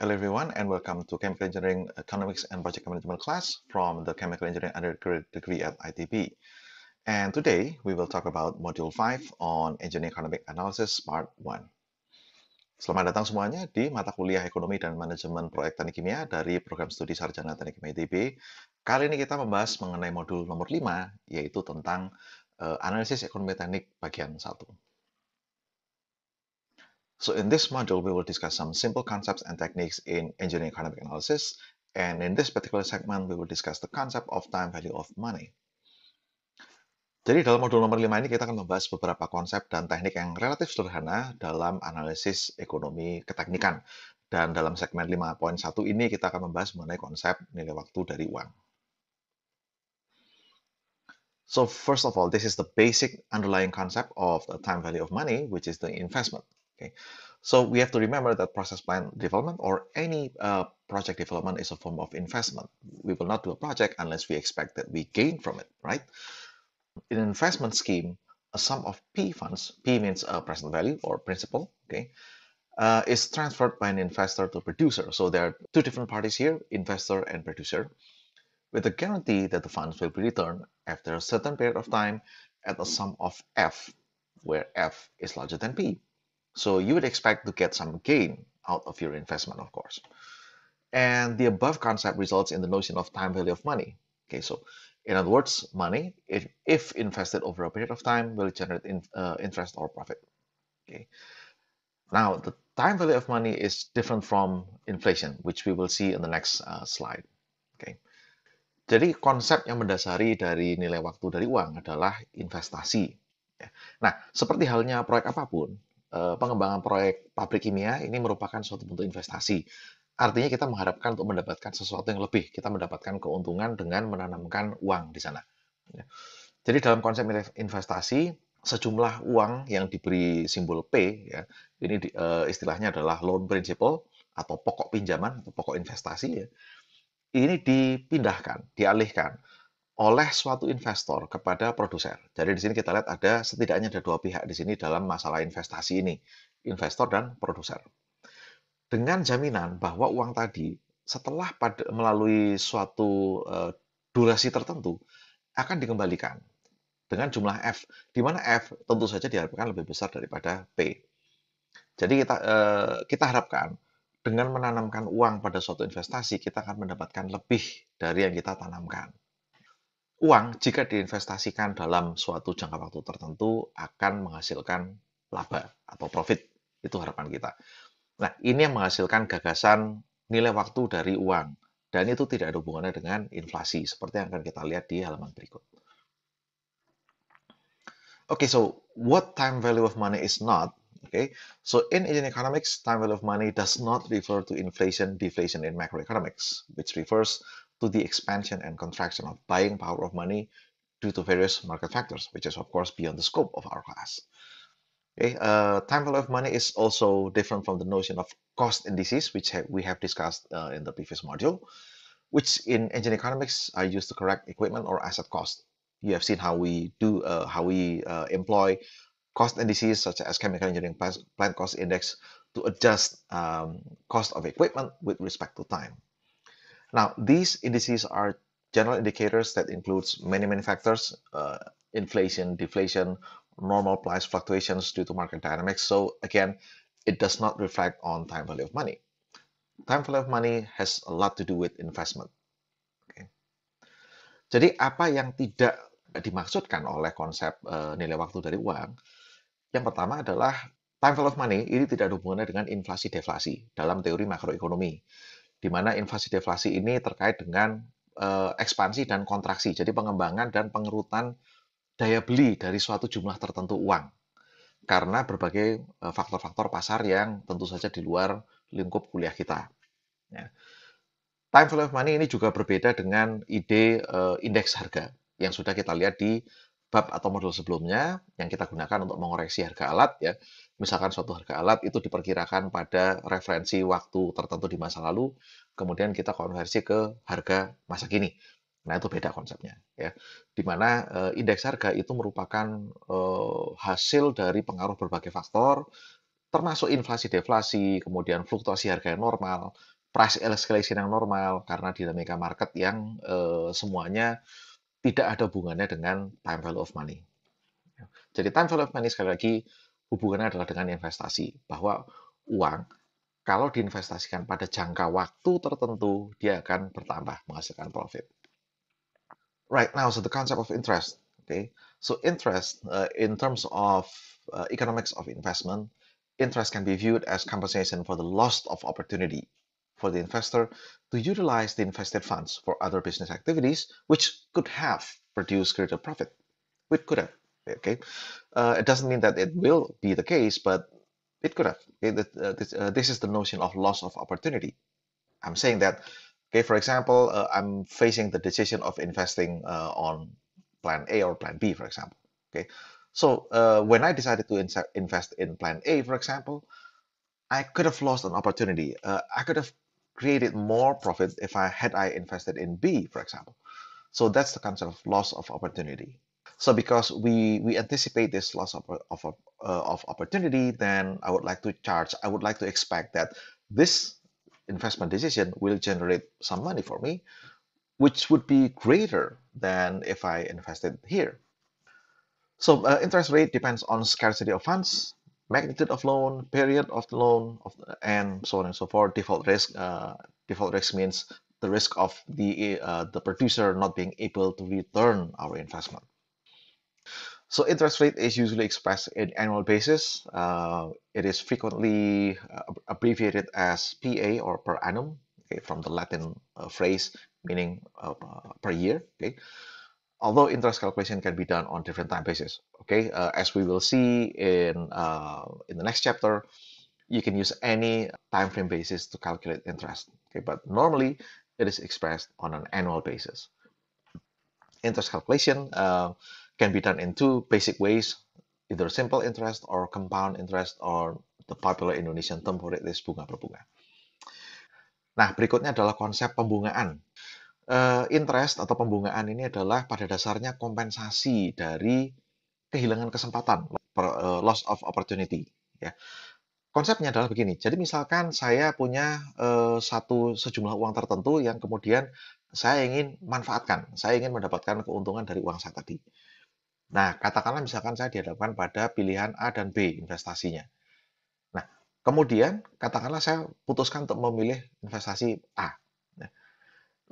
Hello everyone and welcome to Chemical Engineering Economics and Project Management class from the Chemical Engineering undergraduate degree at ITB. And today we will talk about module 5 on Engineering Economic Analysis part 1. Selamat datang semuanya di mata kuliah Ekonomi dan Manajemen Proyek Teknik Kimia dari program studi Sarjana Teknik Kimia ITB. Kali ini kita membahas mengenai modul nomor 5 yaitu tentang uh, analisis ekonomi teknik bagian 1. So in this module, we will discuss some simple concepts and techniques in engineering economic analysis. And in this particular segment, we will discuss the concept of time value of money. Jadi dalam modul nomor 5 ini kita akan membahas beberapa konsep dan teknik yang relatif sederhana dalam analisis ekonomi keteknikan. Dan dalam segmen 5.1 ini kita akan membahas mengenai konsep nilai waktu dari uang. So first of all, this is the basic underlying concept of the time value of money, which is the investment. Okay, so we have to remember that process plan development or any uh, project development is a form of investment. We will not do a project unless we expect that we gain from it, right? In an investment scheme, a sum of P funds, P means a uh, present value or principal, okay, uh, is transferred by an investor to producer. So there are two different parties here, investor and producer, with the guarantee that the funds will be returned after a certain period of time at a sum of F, where F is larger than P. So you would expect to get some gain out of your investment, of course. And the above concept results in the notion of time value of money. Okay, so in other words, money, if, if invested over a period of time, will generate in, uh, interest or profit. Okay. Now, the time value of money is different from inflation, which we will see in the next uh, slide. Okay. Jadi konsep yang mendasari dari nilai waktu dari uang adalah investasi. Nah, seperti halnya proyek apapun, Eh, pengembangan proyek pabrik kimia ini merupakan suatu bentuk investasi. Artinya kita mengharapkan untuk mendapatkan sesuatu yang lebih, kita mendapatkan keuntungan dengan menanamkan uang di sana. Ya. Jadi dalam konsep investasi, sejumlah uang yang diberi simbol P, ya, ini eh, istilahnya adalah loan principal atau pokok pinjaman atau pokok investasi, ya, ini dipindahkan, dialihkan oleh suatu investor kepada produser. Jadi di sini kita lihat ada setidaknya ada dua pihak di sini dalam masalah investasi ini, investor dan produser. Dengan jaminan bahwa uang tadi setelah pada, melalui suatu uh, durasi tertentu akan dikembalikan dengan jumlah F, di mana F tentu saja diharapkan lebih besar daripada P. Jadi kita uh, kita harapkan dengan menanamkan uang pada suatu investasi kita akan mendapatkan lebih dari yang kita tanamkan uang jika diinvestasikan dalam suatu jangka waktu tertentu akan menghasilkan laba atau profit. Itu harapan kita. Nah, ini yang menghasilkan gagasan nilai waktu dari uang. Dan itu tidak ada hubungannya dengan inflasi, seperti yang akan kita lihat di halaman berikut. Okay, so what time value of money is not? Okay, so in Asian economics, time value of money does not refer to inflation, deflation in macroeconomics, which refers to the expansion and contraction of buying power of money due to various market factors, which is of course beyond the scope of our class. Okay, uh, time value of money is also different from the notion of cost indices, which ha we have discussed uh, in the previous module, which in engine economics are used to correct equipment or asset cost. You have seen how we do, uh, how we uh, employ cost indices such as chemical engineering plant cost index to adjust um, cost of equipment with respect to time. Now, these indices are general indicators that includes many, many factors, uh, inflation, deflation, normal price fluctuations due to market dynamics. So again, it does not reflect on time value of money. Time value of money has a lot to do with investment. Okay. Jadi apa yang tidak dimaksudkan oleh konsep uh, nilai waktu dari uang? Yang pertama adalah time value of money ini tidak ada hubungannya dengan inflasi deflasi dalam teori makroekonomi di mana inflasi deflasi ini terkait dengan eh, ekspansi dan kontraksi, jadi pengembangan dan pengerutan daya beli dari suatu jumlah tertentu uang karena berbagai eh, faktor-faktor pasar yang tentu saja di luar lingkup kuliah kita. Ya. Time value of money ini juga berbeda dengan ide eh, indeks harga yang sudah kita lihat di bab atau modul sebelumnya yang kita gunakan untuk mengoreksi harga alat ya misalkan suatu harga alat itu diperkirakan pada referensi waktu tertentu di masa lalu, kemudian kita konversi ke harga masa kini. Nah, itu beda konsepnya ya. Di mana e, indeks harga itu merupakan e, hasil dari pengaruh berbagai faktor termasuk inflasi deflasi, kemudian fluktuasi harga yang normal, price escalation yang normal karena dinamika market yang e, semuanya tidak ada hubungannya dengan time value of money. Jadi time value of money sekali lagi hubungannya adalah dengan investasi. Bahwa uang kalau diinvestasikan pada jangka waktu tertentu, dia akan bertambah menghasilkan profit. Right now, so the concept of interest. Okay, so interest uh, in terms of uh, economics of investment, interest can be viewed as compensation for the loss of opportunity for the investor to utilize the invested funds for other business activities, which could have produced greater profit. Which could have Okay, uh, it doesn't mean that it will be the case, but it could have. Uh, this, uh, this is the notion of loss of opportunity. I'm saying that, okay, for example, uh, I'm facing the decision of investing uh, on plan A or plan B, for example. Okay, so when I decided to invest in plan A, for example, I could have lost an opportunity. I could have created more profit if I had I invested in B, for example. So that's the concept of loss of opportunity. So because we we anticipate this loss of of, uh, of opportunity, then I would like to charge. I would like to expect that this investment decision will generate some money for me, which would be greater than if I invested here. So uh, interest rate depends on scarcity of funds, magnitude of loan, period of the loan, of, and so on and so forth. Default risk. Uh, default risk means the risk of the uh, the producer not being able to return our investment. So interest rate is usually expressed in annual basis. Uh, it is frequently uh, abbreviated as PA or per annum, okay, from the Latin uh, phrase meaning uh, per year. Okay, although interest calculation can be done on different time basis. Okay, uh, as we will see in uh, in the next chapter, you can use any time frame basis to calculate interest. Okay, but normally it is expressed on an annual basis. Interest calculation can be done in two basic ways, either simple interest or compound interest or the popular Indonesian term for it is bunga berbunga. Nah, berikutnya adalah konsep pembungaan. Uh, interest atau pembungaan ini adalah pada dasarnya kompensasi dari kehilangan kesempatan, eh, loss of opportunity. Ya. Konsepnya adalah begini. Jadi misalkan saya punya uh, satu sejumlah uang tertentu yang kemudian saya ingin manfaatkan, saya ingin mendapatkan keuntungan dari uang saya tadi. Nah, katakanlah misalkan saya dihadapkan pada pilihan A dan B investasinya. Nah, kemudian katakanlah saya putuskan untuk memilih investasi A.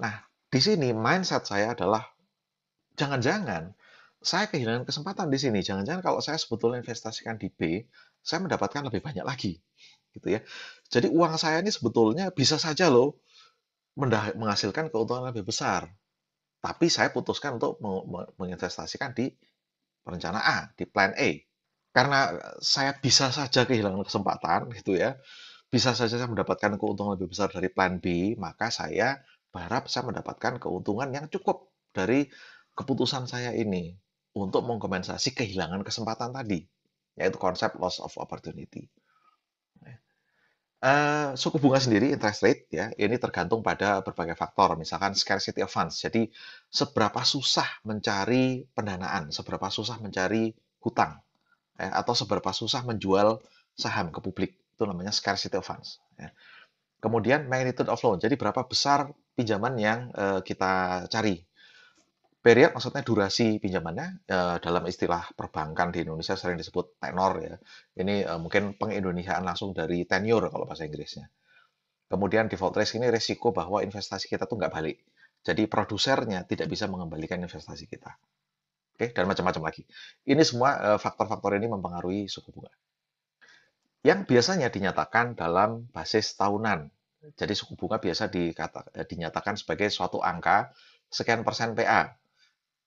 Nah, di sini mindset saya adalah jangan-jangan saya kehilangan kesempatan di sini. Jangan-jangan kalau saya sebetulnya investasikan di B, saya mendapatkan lebih banyak lagi, gitu ya. Jadi uang saya ini sebetulnya bisa saja loh menghasilkan keuntungan lebih besar. Tapi saya putuskan untuk menginvestasikan di rencana A, di plan A, Karena eh, saya bisa saja kehilangan kesempatan gitu ya. Bisa saja saya mendapatkan keuntungan lebih besar dari plan B, maka saya berharap saya mendapatkan keuntungan yang cukup dari keputusan saya ini untuk mengkompensasi kehilangan kesempatan tadi, yaitu konsep loss of opportunity. Eh, suku bunga sendiri interest rate ya ini tergantung pada berbagai faktor misalkan scarcity of funds jadi seberapa susah mencari pendanaan seberapa susah mencari hutang ya, atau seberapa susah menjual saham ke publik itu namanya scarcity of funds ya. kemudian magnitude of loan jadi berapa besar pinjaman yang uh, kita cari period maksudnya durasi pinjamannya eh, dalam istilah perbankan di Indonesia sering disebut tenor ya. Ini eh, mungkin pengindonesiaan langsung dari tenure kalau bahasa Inggrisnya. Kemudian default risk ini risiko bahwa investasi kita tuh nggak balik. Jadi produsernya tidak bisa mengembalikan investasi kita. Oke, dan macam-macam lagi. Ini semua eh, faktor-faktor ini mempengaruhi suku bunga. Yang biasanya dinyatakan dalam basis tahunan. Jadi suku bunga biasa dikata, dinyatakan sebagai suatu angka sekian persen PA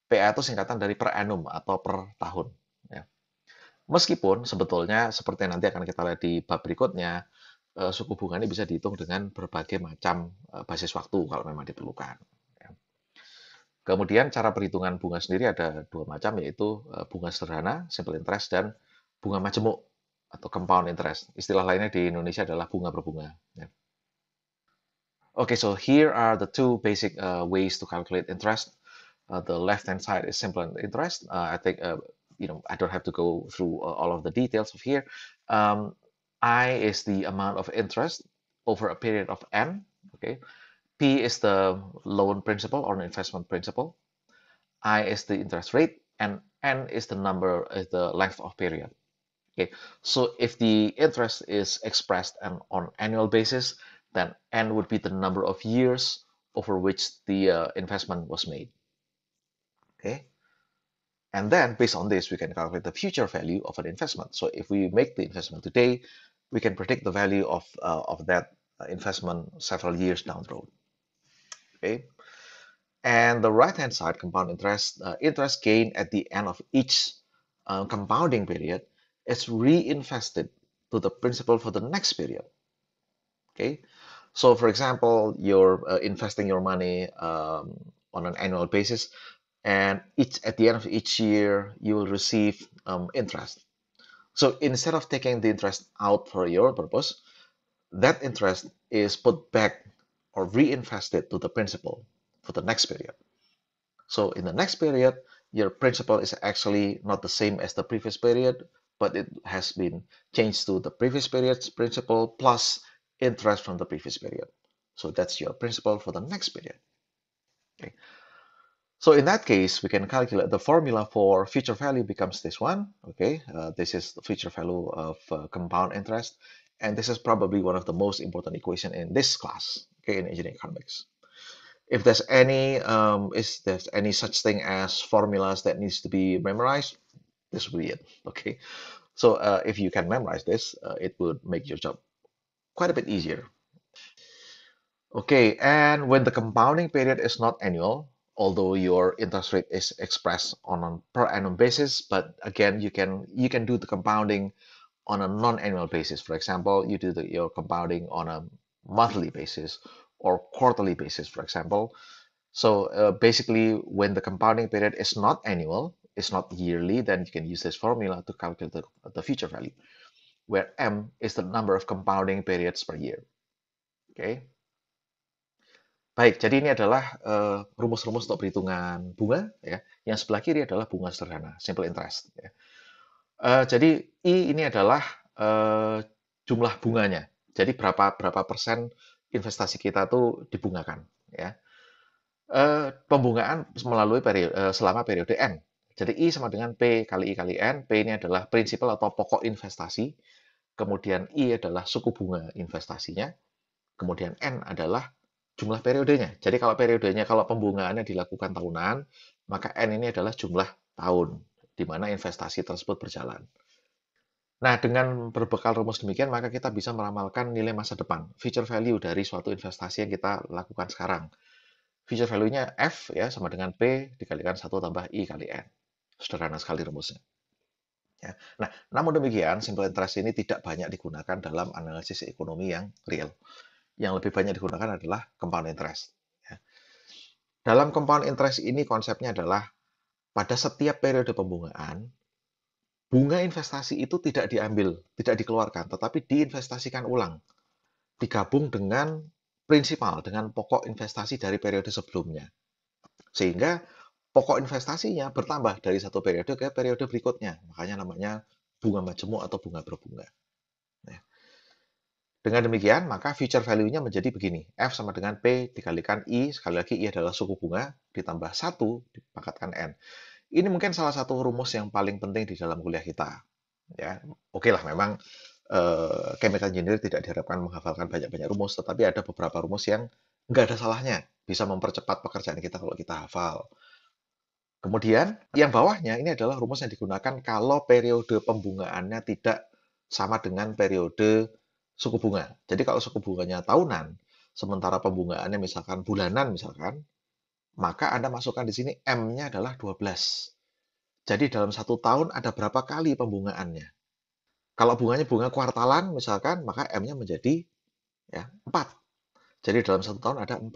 PA itu singkatan dari per annum atau per tahun. Ya. Meskipun sebetulnya seperti nanti akan kita lihat di bab berikutnya, eh, suku bunga ini bisa dihitung dengan berbagai macam eh, basis waktu kalau memang diperlukan. Ya. Kemudian cara perhitungan bunga sendiri ada dua macam yaitu eh, bunga sederhana (simple interest) dan bunga majemuk atau compound interest. Istilah lainnya di Indonesia adalah bunga berbunga. Ya. Okay, so here are the two basic uh, ways to calculate interest. Uh, the left-hand side is simple and interest. Uh, I think, uh, you know, I don't have to go through uh, all of the details of here. Um, I is the amount of interest over a period of N, okay? P is the loan principal or investment principal. I is the interest rate and N is the number, is the length of period. Okay, so if the interest is expressed and on annual basis, then N would be the number of years over which the uh, investment was made okay? And then based on this, we can calculate the future value of an investment. So if we make the investment today, we can predict the value of, uh, of that uh, investment several years down the road, okay? And the right-hand side, compound interest, uh, interest gain at the end of each uh, compounding period is reinvested to the principal for the next period, okay? So for example, you're uh, investing your money um, on an annual basis, and each at the end of each year you will receive um, interest so instead of taking the interest out for your purpose that interest is put back or reinvested to the principal for the next period so in the next period your principal is actually not the same as the previous period but it has been changed to the previous period's principal plus interest from the previous period so that's your principal for the next period okay so in that case, we can calculate the formula for future value becomes this one. Okay, uh, this is the future value of uh, compound interest. And this is probably one of the most important equation in this class, okay, in engineering economics. If there's any, um, is there's any such thing as formulas that needs to be memorized, this will be it, okay? So uh, if you can memorize this, uh, it would make your job quite a bit easier. Okay, and when the compounding period is not annual, although your interest rate is expressed on a per annum basis but again you can you can do the compounding on a non-annual basis for example you do the, your compounding on a monthly basis or quarterly basis for example so uh, basically when the compounding period is not annual it's not yearly then you can use this formula to calculate the, the future value where m is the number of compounding periods per year okay Baik, jadi ini adalah eh, rumus-rumus uh, untuk perhitungan bunga. Ya. Yang sebelah kiri adalah bunga sederhana, simple interest. Ya. Uh, jadi I ini adalah uh, jumlah bunganya. Jadi berapa berapa persen investasi kita tuh dibungakan. Ya. Uh, pembungaan melalui periode, uh, selama periode N. Jadi I sama dengan P kali I kali N. P ini adalah prinsipal atau pokok investasi. Kemudian I adalah suku bunga investasinya. Kemudian N adalah jumlah periodenya. Jadi kalau periodenya, kalau pembungaannya dilakukan tahunan, maka N ini adalah jumlah tahun di mana investasi tersebut berjalan. Nah, dengan berbekal rumus demikian, maka kita bisa meramalkan nilai masa depan, future value dari suatu investasi yang kita lakukan sekarang. Future value-nya F ya sama dengan P dikalikan 1 tambah I kali N. Sederhana sekali rumusnya. Ya. Nah, namun demikian, simple interest ini tidak banyak digunakan dalam analisis ekonomi yang real yang lebih banyak digunakan adalah compound interest. Ya. Dalam compound interest ini konsepnya adalah pada setiap periode pembungaan, bunga investasi itu tidak diambil, tidak dikeluarkan, tetapi diinvestasikan ulang. Digabung dengan prinsipal, dengan pokok investasi dari periode sebelumnya. Sehingga pokok investasinya bertambah dari satu periode ke periode berikutnya. Makanya namanya bunga majemuk atau bunga berbunga. Dengan demikian, maka future value-nya menjadi begini. F sama dengan P dikalikan I, sekali lagi I adalah suku bunga, ditambah 1, dipakatkan N. Ini mungkin salah satu rumus yang paling penting di dalam kuliah kita. Ya, Oke lah, memang uh, chemical engineering tidak diharapkan menghafalkan banyak-banyak rumus, tetapi ada beberapa rumus yang nggak ada salahnya. Bisa mempercepat pekerjaan kita kalau kita hafal. Kemudian yang bawahnya ini adalah rumus yang digunakan kalau periode pembungaannya tidak sama dengan periode suku bunga. Jadi kalau suku bunganya tahunan, sementara pembungaannya misalkan bulanan misalkan, maka Anda masukkan di sini M-nya adalah 12. Jadi dalam satu tahun ada berapa kali pembungaannya. Kalau bunganya bunga kuartalan misalkan, maka M-nya menjadi ya, 4. Jadi dalam satu tahun ada 4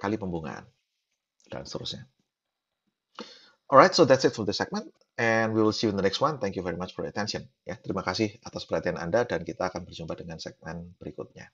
kali pembungaan dan seterusnya. Alright, so that's it for this segment, and we will see you in the next one. Thank you very much for your attention. Ya, terima kasih atas perhatian Anda, dan kita akan berjumpa dengan segmen berikutnya.